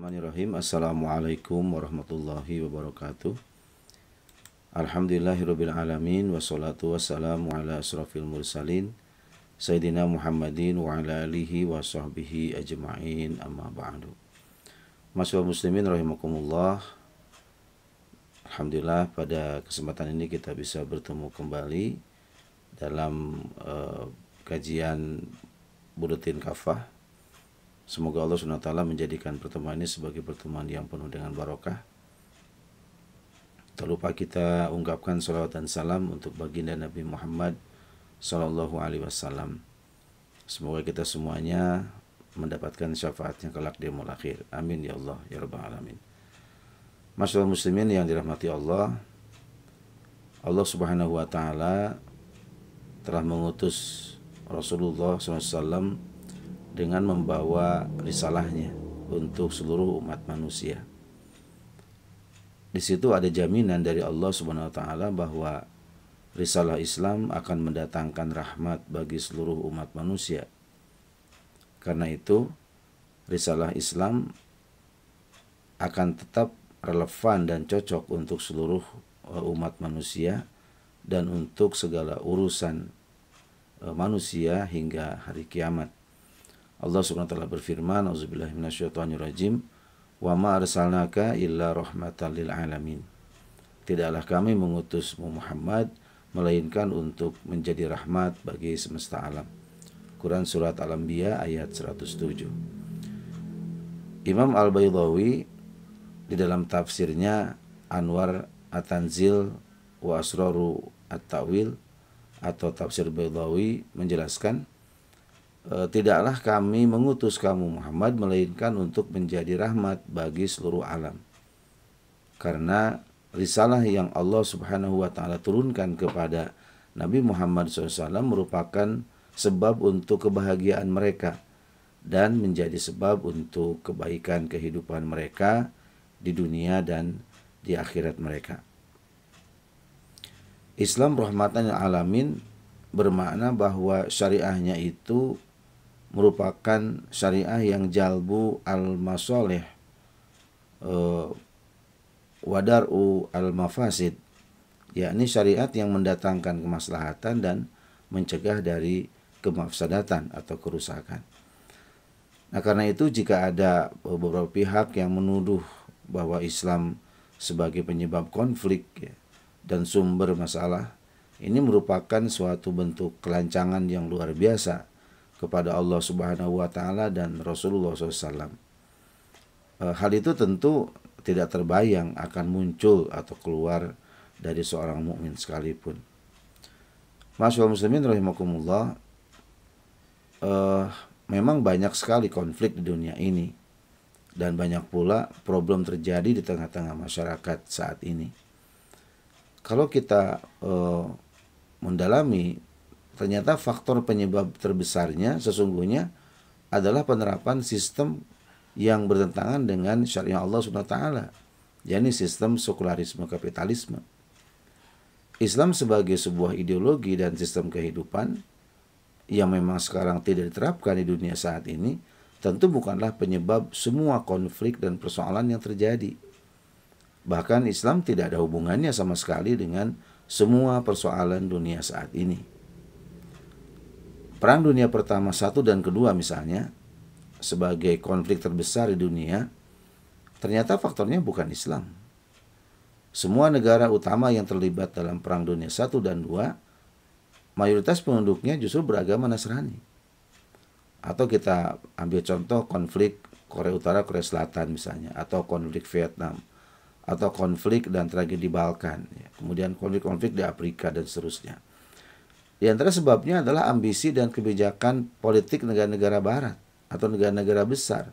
Bismillahirrahmanirrahim. Assalamualaikum warahmatullahi wabarakatuh. Alhamdulillahirabbil alamin wassalatu wassalamu ala asrafil mursalin Sayyidina Muhammadin wa ala alihi wa sahbihi ajma'in amma ba'du. Masyaallah muslimin rahimakumullah. Alhamdulillah pada kesempatan ini kita bisa bertemu kembali dalam uh, kajian buletin kafah Semoga Allah SWT menjadikan pertemuan ini sebagai pertemuan yang penuh dengan barokah. Tak lupa kita ungkapkan salawat dan salam untuk baginda Nabi Muhammad Sallallahu Alaihi Wasallam. Semoga kita semuanya mendapatkan syafaatnya kelak di yaumul akhir. Amin ya Allah ya rabbal alamin. Masalah muslimin yang dirahmati Allah. Allah Subhanahu wa taala telah mengutus Rasulullah Sallallahu Alaihi Wasallam dengan membawa risalahnya untuk seluruh umat manusia. Di situ ada jaminan dari Allah Subhanahu wa taala bahwa risalah Islam akan mendatangkan rahmat bagi seluruh umat manusia. Karena itu, risalah Islam akan tetap relevan dan cocok untuk seluruh eh, umat manusia dan untuk segala urusan eh, manusia hingga hari kiamat. Allah Subhanahu wa taala berfirman, "Auzubillahi minasyaitonirrajim, wa ma arsalnaka illa rahmatan lil alamin." Tidaklah kami mengutusmu Muhammad melainkan untuk menjadi rahmat bagi semesta alam. Quran surat Al-Anbiya ayat 107. Imam Al-Baidhawi di dalam tafsirnya Anwar At-Tanzil wa Asraru At-Ta'wil atau tafsir Baidhawi menjelaskan E, tidaklah kami mengutus kamu Muhammad melainkan untuk menjadi rahmat bagi seluruh alam. Karena risalah yang Allah Subhanahu wa taala turunkan kepada Nabi Muhammad SAW merupakan sebab untuk kebahagiaan mereka dan menjadi sebab untuk kebaikan kehidupan mereka di dunia dan di akhirat mereka. Islam rahmatan alamin bermakna bahwa syariahnya itu merupakan syariah yang jalbu al-masoleh wadar'u al-mafasid yakni syariat yang mendatangkan kemaslahatan dan mencegah dari kemafsadatan atau kerusakan. Nah karena itu jika ada eh, beberapa pihak yang menuduh bahwa Islam sebagai penyebab konflik ya, dan sumber masalah ini merupakan suatu bentuk kelancangan yang luar biasa kepada Allah Subhanahu wa taala dan Rasulullah SAW. E, hal itu tentu tidak terbayang akan muncul atau keluar dari seorang mukmin sekalipun. Masya muslimin rahimakumullah eh, memang banyak sekali konflik di dunia ini dan banyak pula problem terjadi di tengah-tengah masyarakat saat ini. Kalau kita eh, mendalami Ternyata faktor penyebab terbesarnya sesungguhnya adalah penerapan sistem yang bertentangan dengan syariat Allah Subhanahu wa taala, yakni sistem sekularisme kapitalisme. Islam sebagai sebuah ideologi dan sistem kehidupan yang memang sekarang tidak diterapkan di dunia saat ini tentu bukanlah penyebab semua konflik dan persoalan yang terjadi. Bahkan Islam tidak ada hubungannya sama sekali dengan semua persoalan dunia saat ini. Perang Dunia Pertama satu dan kedua misalnya sebagai konflik terbesar di dunia, ternyata faktornya bukan Islam. Semua negara utama yang terlibat dalam Perang Dunia satu dan dua mayoritas penduduknya justru beragama Nasrani. Atau kita ambil contoh konflik Korea Utara, Korea Selatan misalnya, atau konflik Vietnam, atau konflik dan tragedi Balkan, ya. kemudian konflik-konflik di Afrika dan seterusnya. Di antara sebabnya adalah ambisi dan kebijakan politik negara-negara barat atau negara-negara besar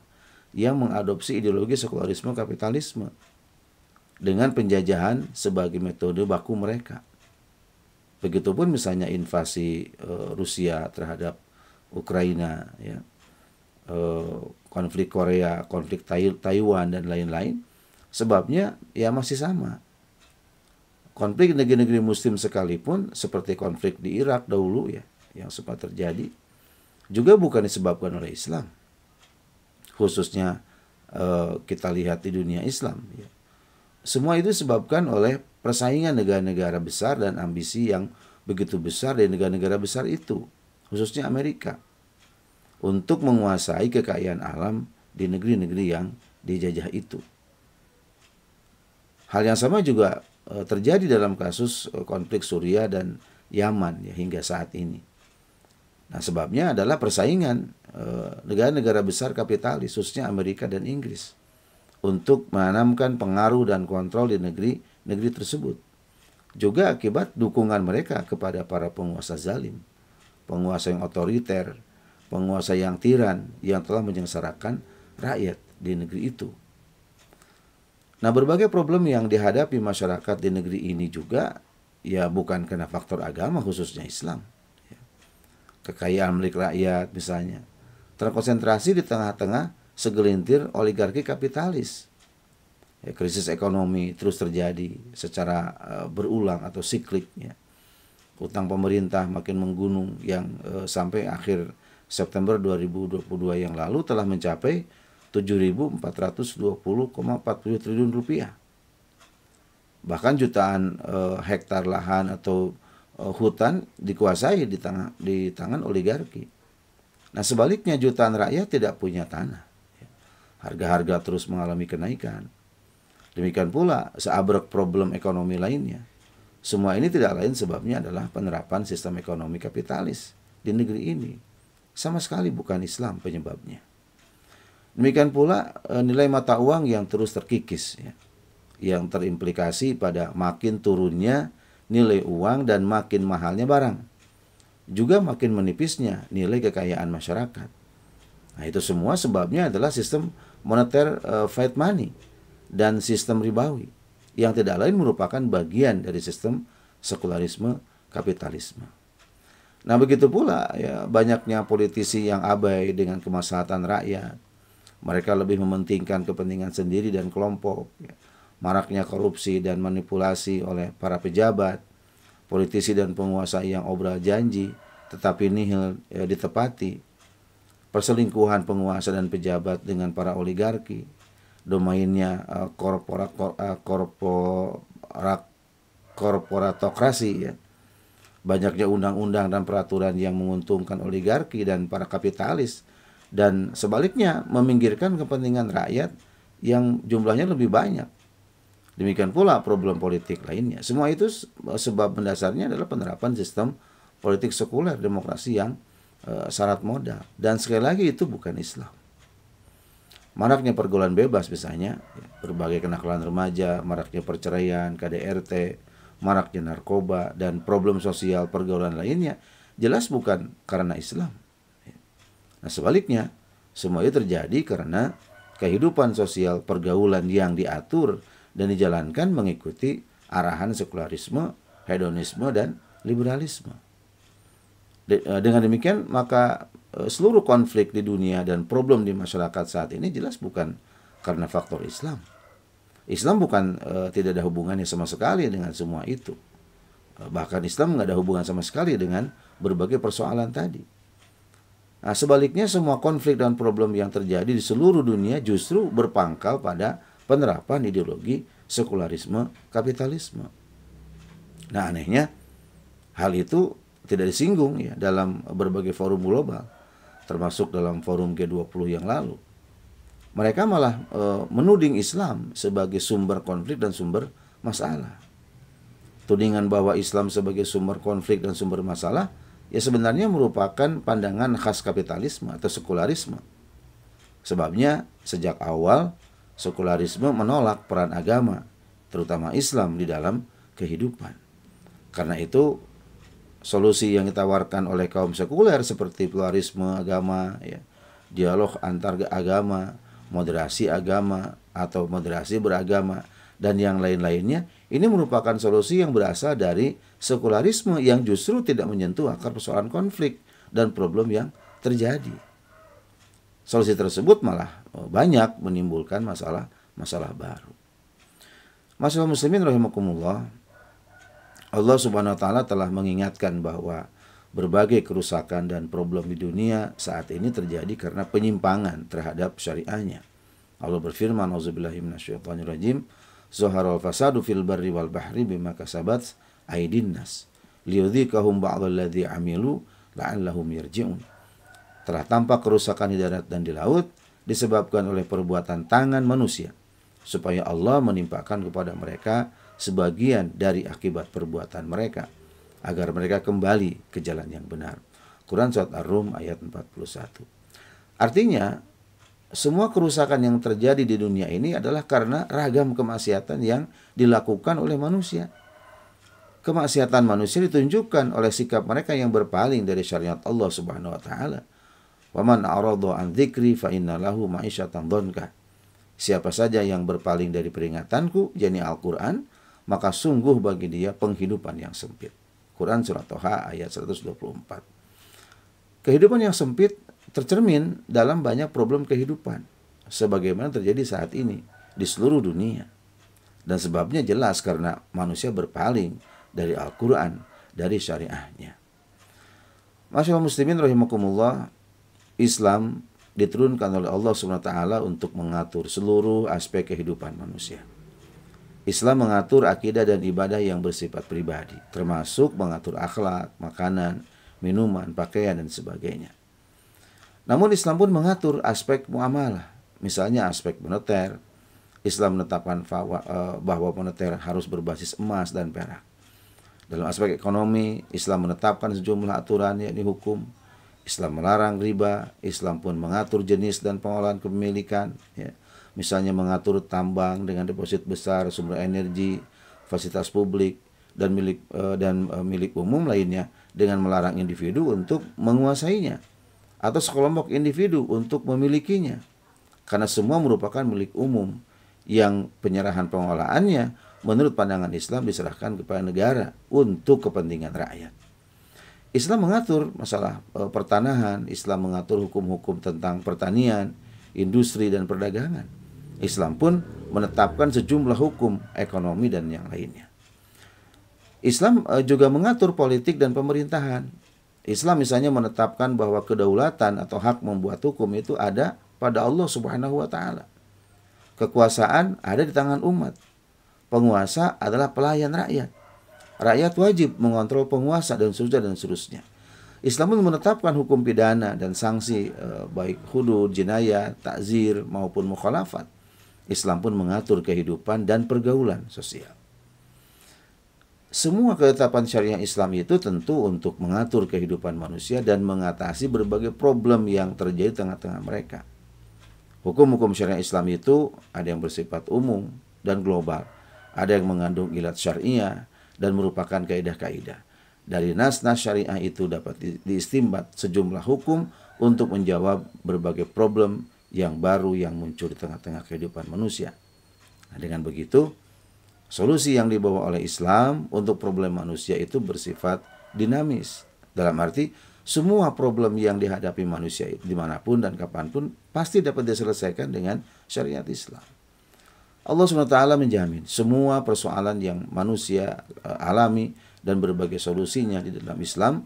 yang mengadopsi ideologi sekularisme kapitalisme dengan penjajahan sebagai metode baku mereka. Begitupun misalnya invasi e, Rusia terhadap Ukraina, ya, e, konflik Korea, konflik Taiwan dan lain-lain. Sebabnya ya masih sama konflik negeri-negeri muslim sekalipun seperti konflik di Irak dahulu ya yang sempat terjadi juga bukan disebabkan oleh Islam khususnya eh, kita lihat di dunia Islam ya. semua itu disebabkan oleh persaingan negara-negara besar dan ambisi yang begitu besar dari negara-negara besar itu khususnya Amerika untuk menguasai kekayaan alam di negeri-negeri yang dijajah itu. Hal yang sama juga Eh, terjadi dalam kasus eh, konflik Suriah dan Yaman ya hingga saat ini. Nah, sebabnya adalah persaingan eh, negara-negara besar kapitalis khususnya Amerika dan Inggris untuk menanamkan pengaruh dan kontrol di negeri negeri tersebut. Juga akibat dukungan mereka kepada para penguasa zalim, penguasa yang otoriter, penguasa yang tiran yang telah menyengsarakan rakyat di negeri itu. Nah, berbagai problem yang dihadapi masyarakat di negeri ini juga ya bukan karena faktor agama khususnya Islam. Ya. Kekayaan milik rakyat misalnya terkonsentrasi di tengah-tengah segelintir oligarki kapitalis. Ya, krisis ekonomi terus terjadi secara eh, berulang atau siklik ya. Utang pemerintah makin menggunung yang eh, sampai akhir September 2022 yang lalu telah mencapai 7.420,40 triliun rupiah. Bahkan jutaan e, hektar lahan atau e, hutan dikuasai di tangan di tangan oligarki. Nah, sebaliknya jutaan rakyat tidak punya tanah. Harga-harga terus mengalami kenaikan. Demikian pula seabrek problem ekonomi lainnya. Semua ini tidak lain sebabnya adalah penerapan sistem ekonomi kapitalis di negeri ini. Sama sekali bukan Islam penyebabnya. Demikian pula e, nilai mata uang yang terus terkikis ya, yang terimplikasi pada makin turunnya nilai uang dan makin mahalnya barang. Juga makin menipisnya nilai kekayaan masyarakat. Nah, itu semua sebabnya adalah sistem moneter uh, e, fiat money dan sistem ribawi yang tidak lain merupakan bagian dari sistem sekularisme kapitalisme. Nah, begitu pula ya banyaknya politisi yang abai dengan kemaslahatan rakyat mereka lebih mementingkan kepentingan sendiri dan kelompok. Ya. Maraknya korupsi dan manipulasi oleh para pejabat, politisi dan penguasa yang obral janji tetapi nihil ya, ditepati. Perselingkuhan penguasa dan pejabat dengan para oligarki. Domainnya uh, korpora, kor, uh, korpora, korporatokrasi ya banyaknya undang-undang dan peraturan yang menguntungkan oligarki dan para kapitalis dan sebaliknya meminggirkan kepentingan rakyat yang jumlahnya lebih banyak. Demikian pula problem politik lainnya. Semua itu sebab mendasarnya adalah penerapan sistem politik sekuler demokrasi yang e, syarat modal dan sekali lagi itu bukan Islam. Maraknya pergaulan bebas misalnya, ya, berbagai kenakalan remaja, maraknya perceraian, KDRT, maraknya narkoba dan problem sosial pergaulan lainnya jelas bukan karena Islam Nah sebaliknya, semuanya terjadi karena kehidupan sosial pergaulan yang diatur dan dijalankan mengikuti arahan sekularisme, hedonisme, dan liberalisme. E, dengan demikian, maka e, seluruh konflik di dunia dan problem di masyarakat saat ini jelas bukan karena faktor Islam. Islam bukan e, tidak ada hubungannya sama sekali dengan semua itu. E, bahkan Islam nggak ada hubungan sama sekali dengan berbagai persoalan tadi. Nah, sebaliknya semua konflik dan problem yang terjadi di seluruh dunia justru berpangkal pada penerapan ideologi sekularisme kapitalisme. Nah anehnya hal itu tidak disinggung ya dalam berbagai forum global termasuk dalam forum G20 yang lalu. Mereka malah e, menuding Islam sebagai sumber konflik dan sumber masalah. Tudingan bahwa Islam sebagai sumber konflik dan sumber masalah ya sebenarnya merupakan pandangan khas kapitalisme atau sekularisme. Sebabnya sejak awal sekularisme menolak peran agama, terutama Islam di dalam kehidupan. Karena itu solusi yang ditawarkan oleh kaum sekuler seperti pluralisme agama, ya, dialog antar agama, moderasi agama atau moderasi beragama dan yang lain-lainnya, ini merupakan solusi yang berasal dari sekularisme yang justru tidak menyentuh akar persoalan konflik dan problem yang terjadi. Solusi tersebut malah oh, banyak menimbulkan masalah-masalah baru. Masalah muslimin rahimakumullah, Allah Subhanahu wa taala telah mengingatkan bahwa berbagai kerusakan dan problem di dunia saat ini terjadi karena penyimpangan terhadap syariahnya. Allah berfirman, "Auzubillahi rajim zahara fasadu fil barri wal bahri bima kasabat aidin nas liyudhikahum ba'dalladzi amilu la'allahum yarji'un telah tampak kerusakan di darat dan di laut disebabkan oleh perbuatan tangan manusia supaya Allah menimpakan kepada mereka sebagian dari akibat perbuatan mereka agar mereka kembali ke jalan yang benar. Quran surat Ar-Rum ayat 41. Artinya semua kerusakan yang terjadi di dunia ini adalah karena ragam kemaksiatan yang dilakukan oleh manusia. Kemaksiatan manusia ditunjukkan oleh sikap mereka yang berpaling dari syariat Allah Subhanahu wa taala. Waman aradu an dzikri fa innalahu Siapa saja yang berpaling dari peringatanku, yakni Al-Qur'an, maka sungguh bagi dia penghidupan yang sempit. Quran surah Toha ayat 124. Kehidupan yang sempit tercermin dalam banyak problem kehidupan sebagaimana terjadi saat ini di seluruh dunia. Dan sebabnya jelas karena manusia berpaling dari Al-Quran, dari syariahnya. Masya muslimin rahimakumullah, Islam diturunkan oleh Allah SWT untuk mengatur seluruh aspek kehidupan manusia. Islam mengatur akidah dan ibadah yang bersifat pribadi, termasuk mengatur akhlak, makanan, minuman, pakaian, dan sebagainya. Namun Islam pun mengatur aspek muamalah, misalnya aspek moneter. Islam menetapkan eh, bahwa moneter harus berbasis emas dan perak. Dalam aspek ekonomi, Islam menetapkan sejumlah aturan yakni hukum. Islam melarang riba, Islam pun mengatur jenis dan pengolahan kepemilikan, ya. misalnya mengatur tambang dengan deposit besar, sumber energi, fasilitas publik dan milik eh, dan eh, milik umum lainnya dengan melarang individu untuk menguasainya atau sekelompok individu untuk memilikinya. Karena semua merupakan milik umum yang penyerahan pengolahannya menurut pandangan Islam diserahkan kepada negara untuk kepentingan rakyat. Islam mengatur masalah e, pertanahan, Islam mengatur hukum-hukum tentang pertanian, industri dan perdagangan. Islam pun menetapkan sejumlah hukum ekonomi dan yang lainnya. Islam e, juga mengatur politik dan pemerintahan. Islam misalnya menetapkan bahwa kedaulatan atau hak membuat hukum itu ada pada Allah Subhanahu wa taala. Kekuasaan ada di tangan umat. Penguasa adalah pelayan rakyat. Rakyat wajib mengontrol penguasa dan seterusnya dan seterusnya. Islam pun menetapkan hukum pidana dan sanksi eh, baik hudud, jinayah, takzir maupun mukhalafat. Islam pun mengatur kehidupan dan pergaulan sosial semua ketetapan syariah Islam itu tentu untuk mengatur kehidupan manusia dan mengatasi berbagai problem yang terjadi tengah-tengah mereka. Hukum-hukum syariah Islam itu ada yang bersifat umum dan global, ada yang mengandung ilat syariah dan merupakan kaidah-kaidah. Dari nas-nas syariah itu dapat diistimbat sejumlah hukum untuk menjawab berbagai problem yang baru yang muncul di tengah-tengah kehidupan manusia. Nah, dengan begitu, Solusi yang dibawa oleh Islam untuk problem manusia itu bersifat dinamis. Dalam arti semua problem yang dihadapi manusia itu dimanapun dan kapanpun pasti dapat diselesaikan dengan syariat Islam. Allah SWT menjamin semua persoalan yang manusia e, alami dan berbagai solusinya di dalam Islam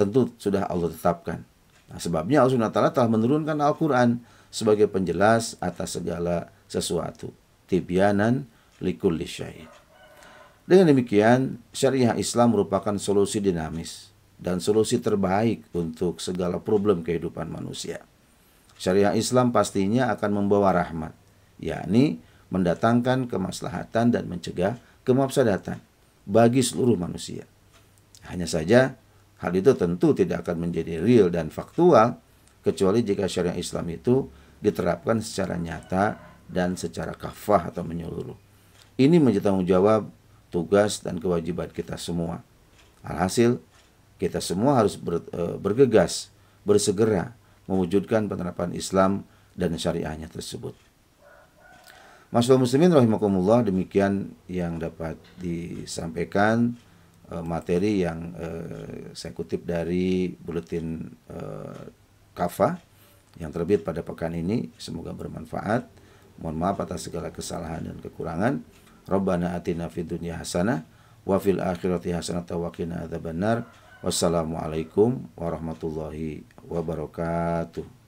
tentu sudah Allah tetapkan. Nah, sebabnya Allah SWT telah menurunkan Al-Quran sebagai penjelas atas segala sesuatu. Tibianan, likulli syai'. Dengan demikian, syariah Islam merupakan solusi dinamis dan solusi terbaik untuk segala problem kehidupan manusia. Syariah Islam pastinya akan membawa rahmat, yakni mendatangkan kemaslahatan dan mencegah kemafsadatan bagi seluruh manusia. Hanya saja, hal itu tentu tidak akan menjadi real dan faktual kecuali jika syariah Islam itu diterapkan secara nyata dan secara kafah atau menyeluruh. Ini menjadi tanggung jawab, tugas, dan kewajiban kita semua. Alhasil, kita semua harus ber, e, bergegas, bersegera mewujudkan penerapan Islam dan syariahnya tersebut. Masyaallah muslimin rahimakumullah demikian yang dapat disampaikan e, materi yang e, saya kutip dari buletin e, Kafa yang terbit pada pekan ini semoga bermanfaat. Mohon maaf atas segala kesalahan dan kekurangan. Rabbana atina fid dunya hasanah wa fil akhirati hasanah wa qina adzabannar. Wassalamualaikum warahmatullahi wabarakatuh.